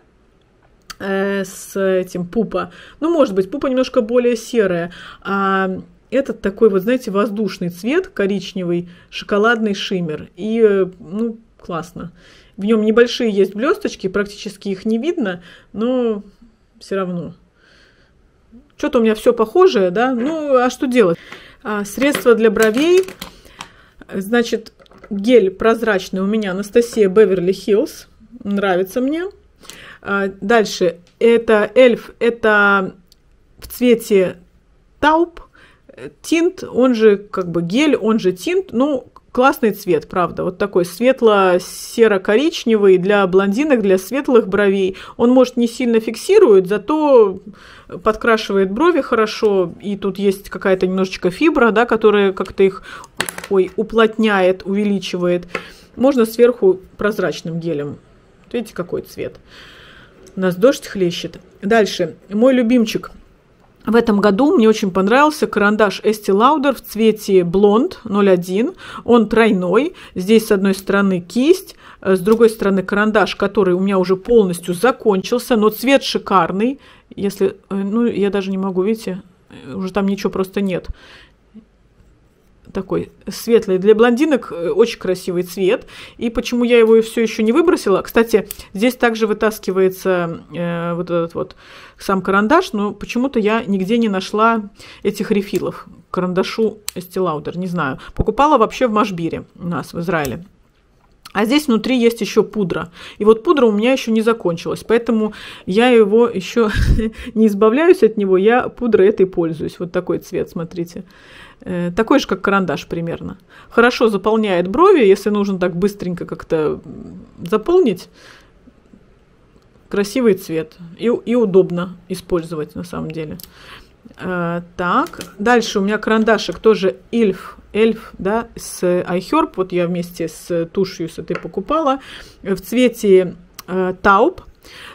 Э, с этим пупа. Ну, может быть, пупа немножко более серая. А этот такой вот, знаете, воздушный цвет, коричневый, шоколадный шиммер. И, э, ну, классно. В нем небольшие есть блесточки, практически их не видно, но все равно. Что-то у меня все похожее, да? Ну, а что делать? А, средство для бровей. Значит, гель прозрачный у меня Анастасия Беверли Хиллз. Нравится мне. А, дальше. Это эльф. Это в цвете тауп. Тинт, он же как бы гель, он же тинт. Ну, классный цвет, правда. Вот такой светло-серо-коричневый для блондинок, для светлых бровей. Он, может, не сильно фиксирует, зато подкрашивает брови хорошо. И тут есть какая-то немножечко фибра, да, которая как-то их ой, уплотняет, увеличивает. Можно сверху прозрачным гелем. Видите, какой цвет. У нас дождь хлещет. Дальше. Мой любимчик. В этом году мне очень понравился карандаш Estee Lauder в цвете блонд 01. Он тройной. Здесь с одной стороны кисть, э, с другой стороны карандаш, который у меня уже полностью закончился, но цвет шикарный. Если, э, ну, я даже не могу, видите, э, уже там ничего просто нет такой светлый. Для блондинок э, очень красивый цвет. И почему я его все еще не выбросила? Кстати, здесь также вытаскивается э, вот этот вот сам карандаш, но почему-то я нигде не нашла этих рефилов карандашу Estee Lauder, не знаю. Покупала вообще в Машбире у нас в Израиле. А здесь внутри есть еще пудра. И вот пудра у меня еще не закончилась, поэтому я его еще не избавляюсь от него, я пудрой этой пользуюсь. Вот такой цвет, смотрите. Смотрите. Э, такой же, как карандаш примерно. Хорошо заполняет брови, если нужно так быстренько как-то заполнить. Красивый цвет и, и удобно использовать на самом деле. Э, так, дальше у меня карандашик тоже Эльф, Эльф, да, с iHerb. Вот я вместе с тушью с этой покупала. В цвете э, Тауб.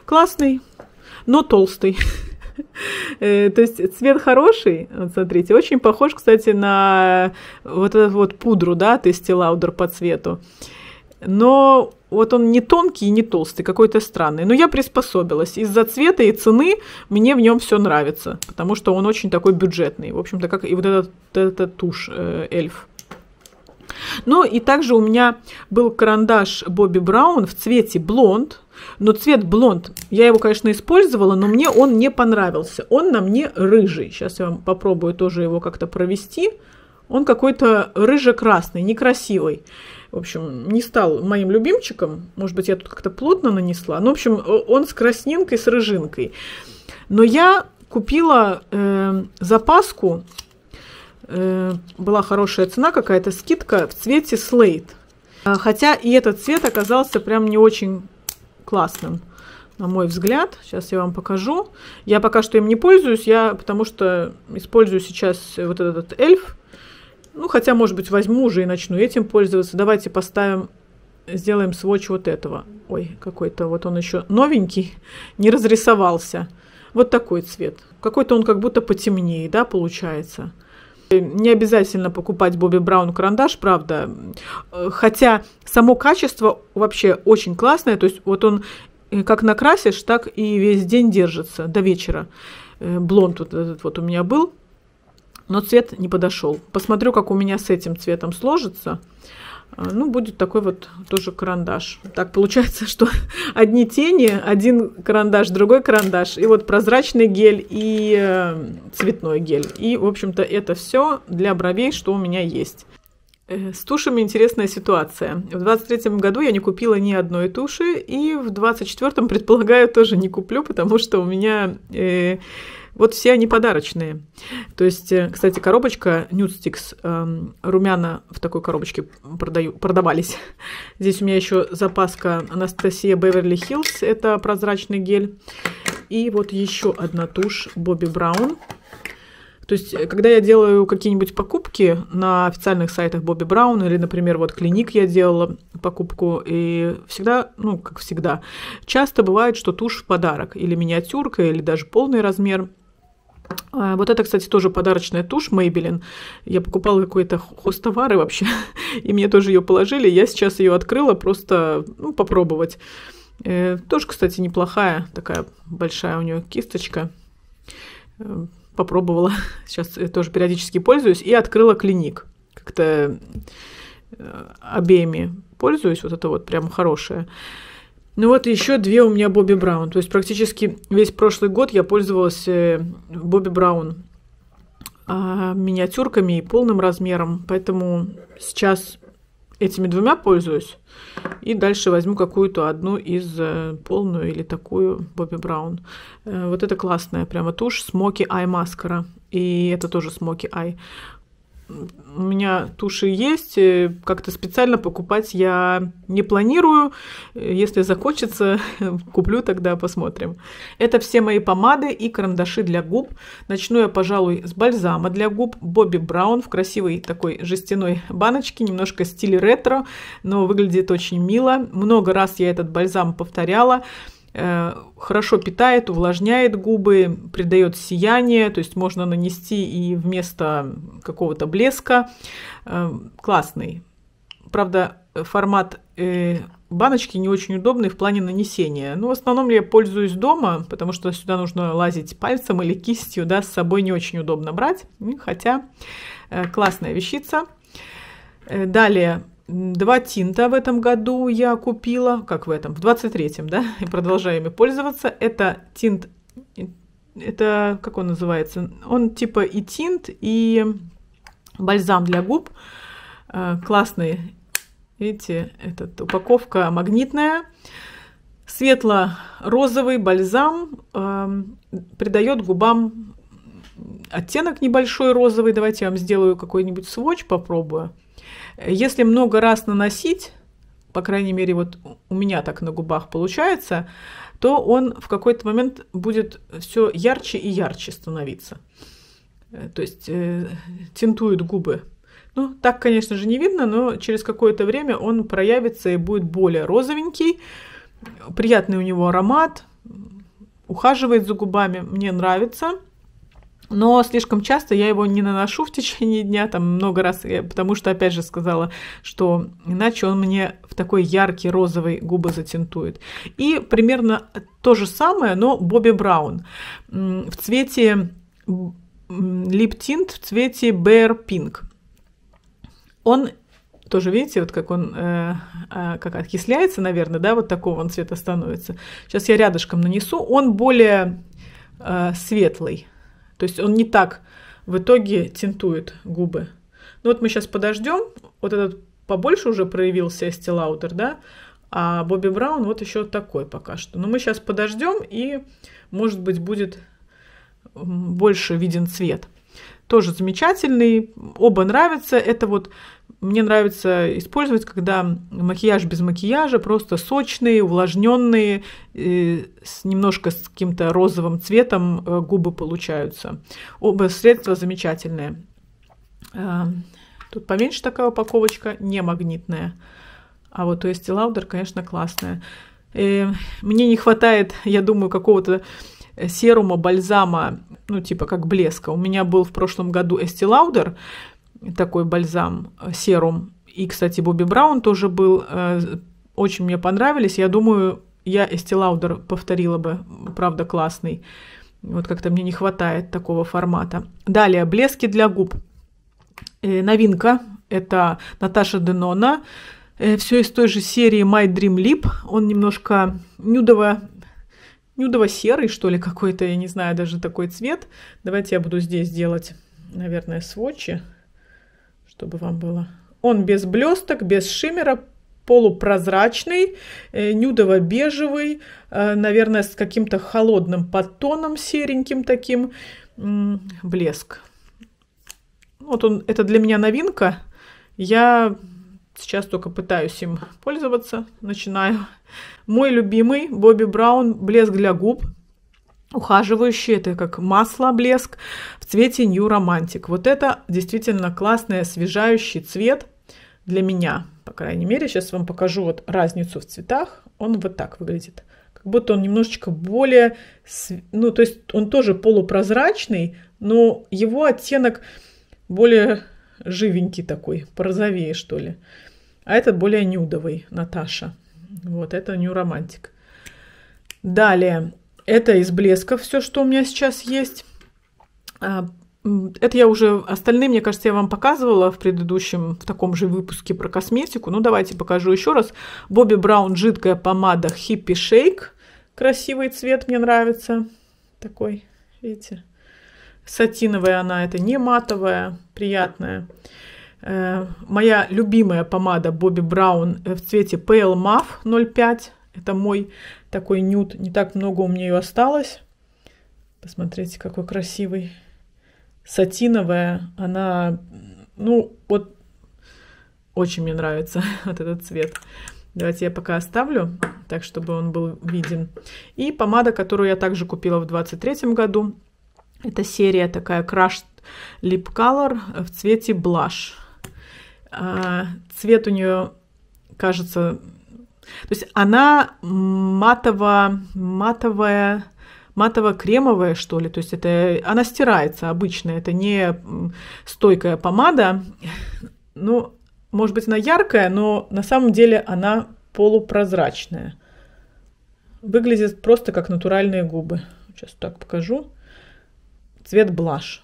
Классный, но толстый. Э, то есть цвет хороший, вот смотрите, очень похож, кстати, на вот эту вот пудру, да, Тести Лаудер по цвету. Но вот он не тонкий и не толстый, какой-то странный. Но я приспособилась. Из-за цвета и цены мне в нем все нравится, потому что он очень такой бюджетный. В общем-то, как и вот этот, этот тушь э, эльф. Ну и также у меня был карандаш Бобби Браун в цвете блонд. Но цвет блонд, я его, конечно, использовала, но мне он не понравился. Он на мне рыжий. Сейчас я вам попробую тоже его как-то провести. Он какой-то рыже-красный, некрасивый. В общем, не стал моим любимчиком. Может быть, я тут как-то плотно нанесла. Ну, в общем, он с краснинкой, с рыжинкой. Но я купила э, запаску Э, была хорошая цена, какая-то скидка в цвете Slate. А, хотя и этот цвет оказался прям не очень классным, на мой взгляд. Сейчас я вам покажу. Я пока что им не пользуюсь, я потому что использую сейчас вот этот эльф. Ну, хотя, может быть, возьму уже и начну этим пользоваться. Давайте поставим, сделаем сводч вот этого. Ой, какой-то вот он еще новенький, не разрисовался. Вот такой цвет. Какой-то он как будто потемнее, да, получается. Не обязательно покупать Бобби Браун карандаш, правда. Хотя само качество вообще очень классное. То есть вот он э, как накрасишь, так и весь день держится до вечера. Э, блонд вот этот вот у меня был, но цвет не подошел. Посмотрю, как у меня с этим цветом сложится. А, ну, будет такой вот тоже карандаш. Так получается, что одни тени, один карандаш, другой карандаш, и вот прозрачный гель и э, цветной гель. И, в общем-то, это все для бровей, что у меня есть. Э, с тушами интересная ситуация. В 23-м году я не купила ни одной туши, и в 24-м, предполагаю, тоже не куплю, потому что у меня... Э, вот все они подарочные. То есть, э, кстати, коробочка Нюдстикс, эм, румяна в такой коробочке продаю, продавались. Здесь у меня еще запаска Анастасия Беверли Хиллз, это прозрачный гель. И вот еще одна тушь Бобби Браун. То есть, э, когда я делаю какие-нибудь покупки на официальных сайтах Бобби Браун или, например, вот клиник я делала покупку, и всегда, ну, как всегда, часто бывает, что тушь в подарок или миниатюрка, или даже полный размер – а, вот это, кстати, тоже подарочная тушь Maybelline. Я покупала какой-то хостовары вообще, и мне тоже ее положили. Я сейчас ее открыла просто ну, попробовать. Э, тоже, кстати, неплохая, такая большая у нее кисточка. Э, попробовала, сейчас тоже периодически пользуюсь. И открыла клиник. Как-то э, обеими пользуюсь, вот это вот прям хорошее. Ну вот еще две у меня Бобби Браун. То есть практически весь прошлый год я пользовалась э, Бобби Браун а, миниатюрками и полным размером. Поэтому сейчас этими двумя пользуюсь. И дальше возьму какую-то одну из э, полную или такую Бобби Браун. Э, вот это классная прямо тушь Смоки Ай Маскара. И это тоже Смоки Ай у меня туши есть, э, как-то специально покупать я не планирую. Если закончится, куплю тогда, посмотрим. Это все мои помады и карандаши для губ. Начну я, пожалуй, с бальзама для губ Бобби Браун в красивой такой жестяной баночке, немножко стиле ретро, но выглядит очень мило. Много раз я этот бальзам повторяла. Э, хорошо питает, увлажняет губы, придает сияние, то есть можно нанести и вместо какого-то блеска. Э, классный. Правда, формат э, баночки не очень удобный в плане нанесения. Но ну, в основном я пользуюсь дома, потому что сюда нужно лазить пальцем или кистью, да, с собой не очень удобно брать, хотя классная вещица. Далее Два тинта в этом году я купила, как в этом, в 23-м, да, и продолжаем ими пользоваться. Это тинт, э, это, как он называется, он типа и тинт, и бальзам для губ. Э, классный, видите, этот, упаковка магнитная. Светло-розовый бальзам э, придает губам оттенок небольшой розовый. Давайте я вам сделаю какой-нибудь сводч, попробую. Если много раз наносить, по крайней мере, вот у меня так на губах получается, то он в какой-то момент будет все ярче и ярче становиться. Э, то есть э, тинтует губы. Ну, так, конечно же, не видно, но через какое-то время он проявится и будет более розовенький. Приятный у него аромат, ухаживает за губами, мне нравится – но слишком часто я его не наношу в течение дня, там много раз, э, потому что, опять же, сказала, что иначе он мне в такой яркий розовый губы затентует. И примерно то же самое, но Бобби Браун в цвете липтинт в цвете Bear Pink. Он тоже, видите, вот как он э, э, как окисляется, наверное, да, вот такого он цвета становится. Сейчас я рядышком нанесу. Он более э, светлый. То есть он не так в итоге тинтует губы. Ну вот мы сейчас подождем. Вот этот побольше уже проявился Эсти Лаудер, да? А Бобби Браун вот еще такой пока что. Но мы сейчас подождем, и, может быть, будет больше виден цвет. Тоже замечательный, оба нравятся. Это вот мне нравится использовать, когда макияж без макияжа, просто сочные, увлажненные, э, с немножко с каким-то розовым цветом э, губы получаются. Оба средства замечательные. А, тут поменьше такая упаковочка, не магнитная. А вот у Estee Lauder, конечно, классная. И э, мне не хватает, я думаю, какого-то серума, бальзама, ну, типа как блеска. У меня был в прошлом году Estee Lauder, такой бальзам, э, серум. И, кстати, Бобби Браун тоже был, э, очень мне понравились. Я думаю, я Эсти Лаудер повторила бы, правда, классный. Вот как-то мне не хватает такого формата. Далее, блески для губ. Э, новинка – это Наташа Денона. все из той же серии My Dream Lip. Он немножко нюдово нюдово-серый, что ли, какой-то, я не знаю, даже такой цвет. Давайте я буду здесь делать, наверное, сводчи чтобы вам было. Он без блесток, без шиммера, полупрозрачный, э, нюдово-бежевый, э, наверное, с каким-то холодным подтоном сереньким таким, блеск. Вот он, это для меня новинка. Я сейчас только пытаюсь им пользоваться, начинаю. Мой любимый Бобби Браун блеск для губ – ухаживающие, это как масло блеск в цвете New Romantic. Вот это действительно классный освежающий цвет для меня, по крайней мере. Сейчас вам покажу вот разницу в цветах. Он вот так выглядит. Как будто он немножечко более, ну то есть он тоже полупрозрачный, но его оттенок более живенький такой, порозовее что ли. А этот более нюдовый, Наташа. Вот, это New Romantic. Далее, это из блесков все, что у меня сейчас есть. А, это я уже, остальные, мне кажется, я вам показывала в предыдущем, в таком же выпуске про косметику. Ну, давайте покажу еще раз. Бобби Браун жидкая помада Хиппи Шейк. Красивый цвет мне нравится. Такой, видите. Сатиновая она, это не матовая, приятная. Э, моя любимая помада Бобби Браун э, в цвете Pale Muff 05. Это мой такой нюд. Не так много у меня ее осталось. Посмотрите, какой красивый. Сатиновая. Она, ну, вот очень мне нравится вот этот цвет. Давайте я пока оставлю, так, чтобы он был виден. И помада, которую я также купила в 23 году. Это серия такая Crush Lip Color в цвете Blush. А, цвет у нее, кажется, то есть она матово, матовая, матово-кремовая, что ли. То есть это, она стирается обычно, это не стойкая помада. Ну, может быть, она яркая, но на самом деле она полупрозрачная. Выглядит просто как натуральные губы. Сейчас так покажу. Цвет блаш.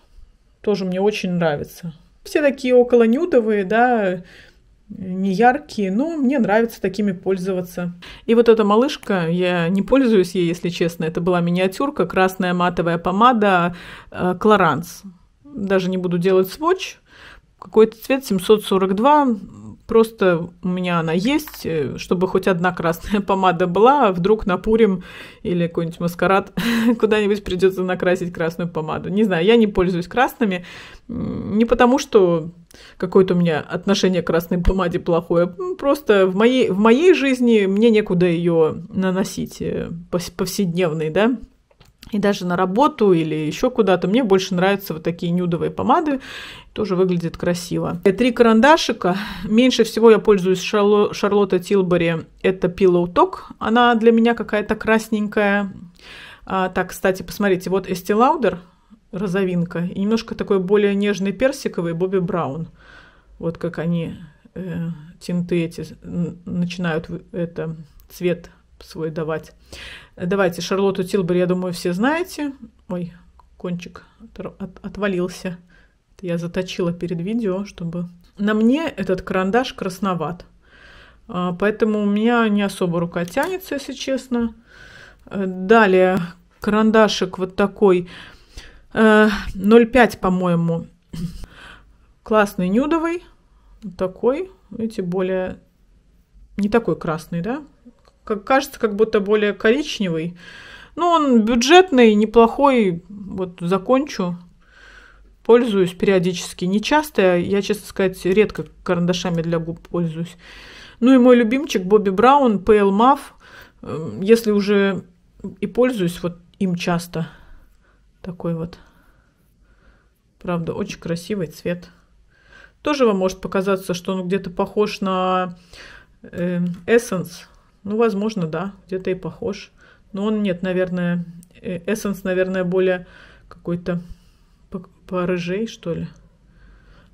Тоже мне очень нравится. Все такие около нюдовые, да, неяркие, но мне нравится такими пользоваться. И вот эта малышка, я не пользуюсь ей, если честно, это была миниатюрка, красная матовая помада Клоранс. Э, Даже не буду делать сводч. Какой-то цвет 742, Просто у меня она есть, э, чтобы хоть одна красная помада была, а вдруг напурим или какой-нибудь маскарад куда-нибудь придется накрасить красную помаду. Не знаю, я не пользуюсь красными, не потому что какое-то у меня отношение к красной помаде плохое, просто в моей, в моей жизни мне некуда ее наносить э, повседневной, да, и даже на работу или еще куда-то. Мне больше нравятся вот такие нюдовые помады. Тоже выглядит красиво. Э, три карандашика. Меньше всего я пользуюсь Шарло... Шарлотта Тилбери. Это Pillow Talk. Она для меня какая-то красненькая. А, так, кстати, посмотрите. Вот Estee Lauder розовинка. И немножко такой более нежный персиковый Бобби Браун. Вот как они э, тинты эти начинают это цвет свой давать. Давайте Шарлотту Тилбер, я думаю, все знаете. Ой, кончик отвалился. я заточила перед видео, чтобы... На мне этот карандаш красноват. А, поэтому у меня не особо рука тянется, если честно. Э, далее карандашик вот такой 0,5, э, по-моему. Классный нюдовый. такой. Видите, более... Не такой красный, да? как кажется, как будто более коричневый. Но он бюджетный, неплохой. Вот закончу. Пользуюсь периодически. Не часто, я, честно сказать, редко карандашами для губ пользуюсь. Ну и мой любимчик Бобби Браун, Pale Muff. Эм, если уже и пользуюсь вот им часто. Такой вот. Правда, очень красивый цвет. Тоже вам может показаться, что он где-то похож на э, Essence. Ну, возможно, да, где-то и похож. Но он, нет, наверное, э, эссенс, наверное, более какой-то порыжей, что ли.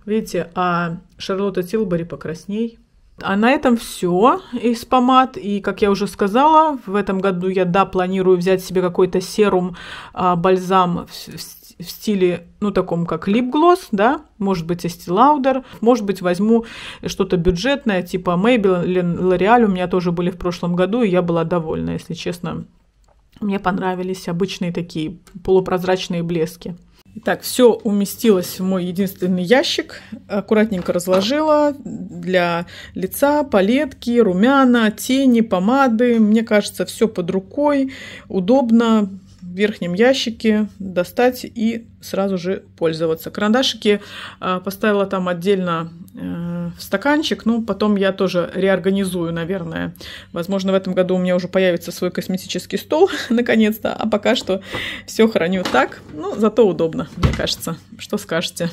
Видите, а Шарлотта Тилбери покрасней. А на этом все из помад. И, как я уже сказала, в этом году я, да, планирую взять себе какой-то серум, а, бальзам в в стиле, ну, таком, как лип да, может быть, Estee Lauder, может быть, возьму что-то бюджетное, типа Maybelline, L'Oreal у меня тоже были в прошлом году, и я была довольна, если честно. Мне понравились обычные такие полупрозрачные блески. Так, все уместилось в мой единственный ящик. Аккуратненько разложила для лица, палетки, румяна, тени, помады. Мне кажется, все под рукой, удобно, верхнем ящике достать и сразу же пользоваться. Карандашики а, поставила там отдельно э, в стаканчик, ну, потом я тоже реорганизую, наверное. Возможно, в этом году у меня уже появится свой косметический стол, наконец-то, а пока что все храню так, ну, зато удобно, мне кажется. Что скажете?